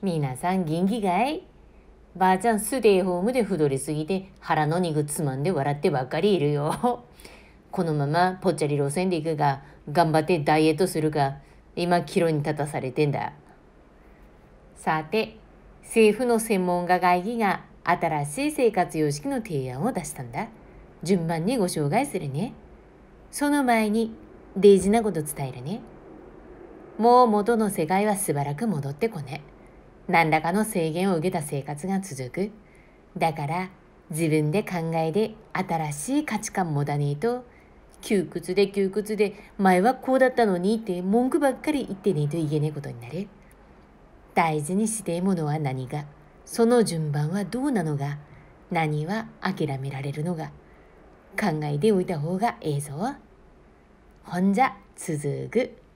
皆さん元気かいばあちゃんステイホームで太りすぎて腹の肉つまんで笑ってばっかりいるよ。このままぽっちゃり路線で行くが頑張ってダイエットするが今岐路に立たされてんだ。さて政府の専門家会議が新しい生活様式の提案を出したんだ。順番にご紹介するね。その前に大事なこと伝えるね。もう元の世界はしばらく戻ってこね。何らかの制限を受けた生活が続く。だから自分で考えで新しい価値観持たねえと窮屈で窮屈で前はこうだったのにって文句ばっかり言ってねえといけねえことになる。大事にしてえものは何がその順番はどうなのが何は諦められるのが考えておいた方がええぞ。ほんじゃ続く。